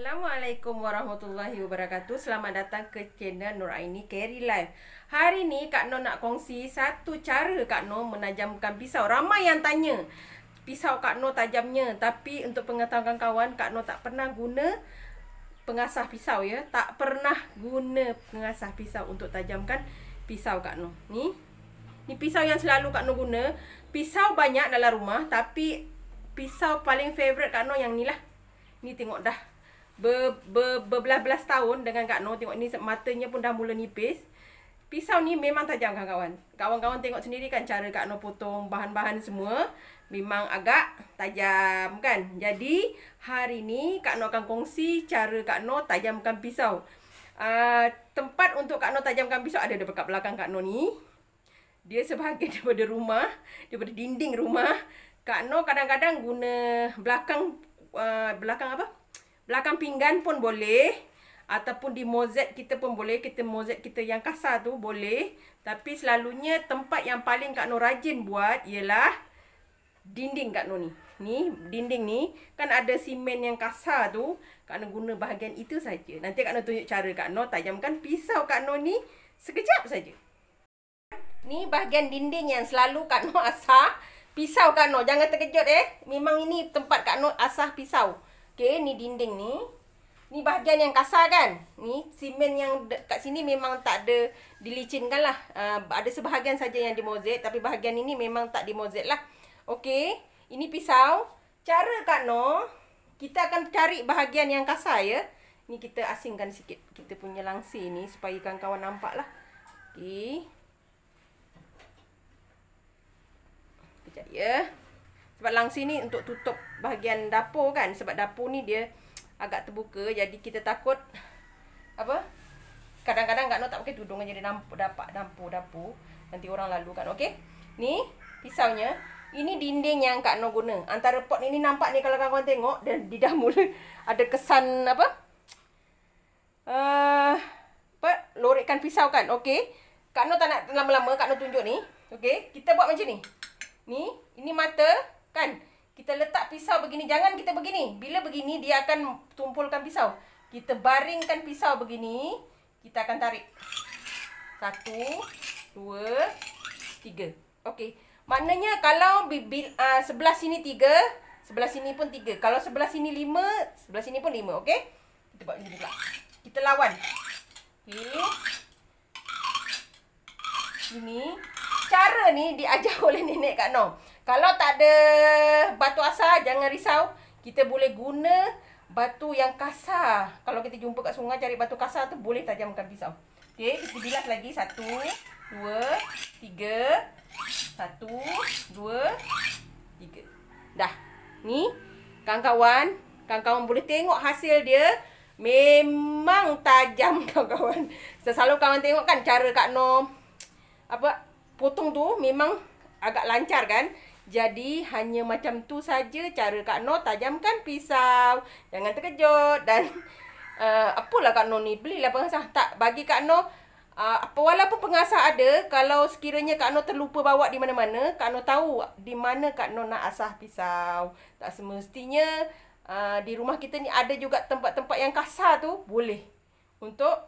Assalamualaikum warahmatullahi wabarakatuh Selamat datang ke channel Nuraini Carry Live. Hari ni Kak Noh nak kongsi satu cara Kak Noh menajamkan pisau Ramai yang tanya pisau Kak Noh tajamnya Tapi untuk pengetahuan kawan-kawan Kak Noh tak pernah guna pengasah pisau ya Tak pernah guna pengasah pisau untuk tajamkan pisau Kak Noh Ni Ni pisau yang selalu Kak Noh guna Pisau banyak dalam rumah Tapi pisau paling favourite Kak Noh yang ni lah Ni tengok dah ber, ber, berbelas-belas tahun dengan Kak Noor tengok ni matanya pun dah mula nipis. Pisau ni memang tajam kawan-kawan. Kawan-kawan tengok sendiri kan cara Kak Noor potong bahan-bahan semua. Memang agak tajam kan. Jadi hari ni Kak Noor akan kongsi cara Kak Noor tajamkan pisau. Uh, tempat untuk Kak Noor tajamkan pisau ada dekat belakang Kak Noor ni. Dia sebahagian daripada rumah, daripada dinding rumah. Kak Noor kadang-kadang guna belakang, uh, belakang apa? belakang pinggan pun boleh ataupun di mozek kita pun boleh kita mozek kita yang kasar tu boleh tapi selalunya tempat yang paling Kak Nur rajin buat ialah dinding Kak Nur ni ni dinding ni kan ada simen yang kasar tu Kak Nur guna bahagian itu saja nanti Kak Nur tunjuk cara Kak Nur tajamkan pisau Kak Nur ni sekejap saja ni bahagian dinding yang selalu Kak Nur asah pisau Kak Nur jangan terkejut eh memang ini tempat Kak Nur asah pisau Okay, ni dinding ni. Ni bahagian yang kasar kan? Ni simen yang kat sini memang tak ada dilicinkan lah. Uh, ada sebahagian saja yang dimozet tapi bahagian ini memang tak dimozet lah. Okay, ini pisau. Cara Kak No, kita akan cari bahagian yang kasar ya. Ni kita asingkan sikit kita punya langsir ni supaya kawan-kawan nampak lah. Okay. Kejap ya. Yeah sebab langsir ni untuk tutup bahagian dapur kan sebab dapur ni dia agak terbuka jadi kita takut apa kadang-kadang enggak -kadang nak tak pakai tudung jadi nampu dapat nampu dapur nanti orang lalu kan okey ni pisaunya ini dinding yang Kak Noh guna. Antara pot ni, ni nampak ni kalau kawan-kawan tengok. Dan dia dah mula ada kesan apa. Uh, apa? Lorekkan pisau kan. okay Kak Noh tak nak lama-lama. Kak Noh tunjuk ni. okay Kita buat macam ni. Ni. Ini mata. Kan? Kita letak pisau begini. Jangan kita begini. Bila begini, dia akan tumpulkan pisau. Kita baringkan pisau begini. Kita akan tarik. Satu, dua, tiga. Okey. Maknanya kalau bibil, uh, ah, sebelah sini tiga, sebelah sini pun tiga. Kalau sebelah sini lima, sebelah sini pun lima. Okey? Kita buat begini pula. Kita lawan. Okey. Ini cara ni diajar oleh nenek Kak Nong. Kalau tak ada batu asal, jangan risau. Kita boleh guna batu yang kasar. Kalau kita jumpa kat sungai cari batu kasar tu boleh tajamkan pisau. Okey, kita bilas lagi. Satu, dua, tiga. Satu, dua, tiga. Dah. Ni, kawan-kawan. Kawan-kawan boleh tengok hasil dia. Memang tajam kawan-kawan. Selalu kawan tengok kan cara Kak Nom. Apa? potong tu memang agak lancar kan. Jadi hanya macam tu saja cara Kak No tajamkan pisau. Jangan terkejut dan uh, apalah Kak Noh ni belilah pengasah. Tak bagi Kak No eh, apa uh, walaupun pengasah ada kalau sekiranya Kak No terlupa bawa di mana-mana, Kak No tahu di mana Kak Noh nak asah pisau. Tak semestinya uh, di rumah kita ni ada juga tempat-tempat yang kasar tu boleh untuk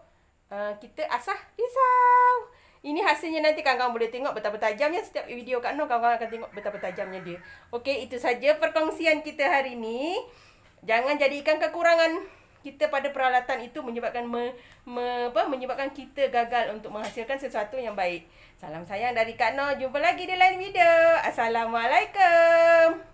uh, kita asah pisau. Ini hasilnya nanti kawan-kawan boleh tengok betapa tajamnya setiap video Kak Noor kawan-kawan akan tengok betapa tajamnya dia. Okey, itu saja perkongsian kita hari ini. Jangan jadikan kekurangan kita pada peralatan itu menyebabkan me, me, apa, menyebabkan kita gagal untuk menghasilkan sesuatu yang baik. Salam sayang dari Kak Noor. Jumpa lagi di lain video. Assalamualaikum.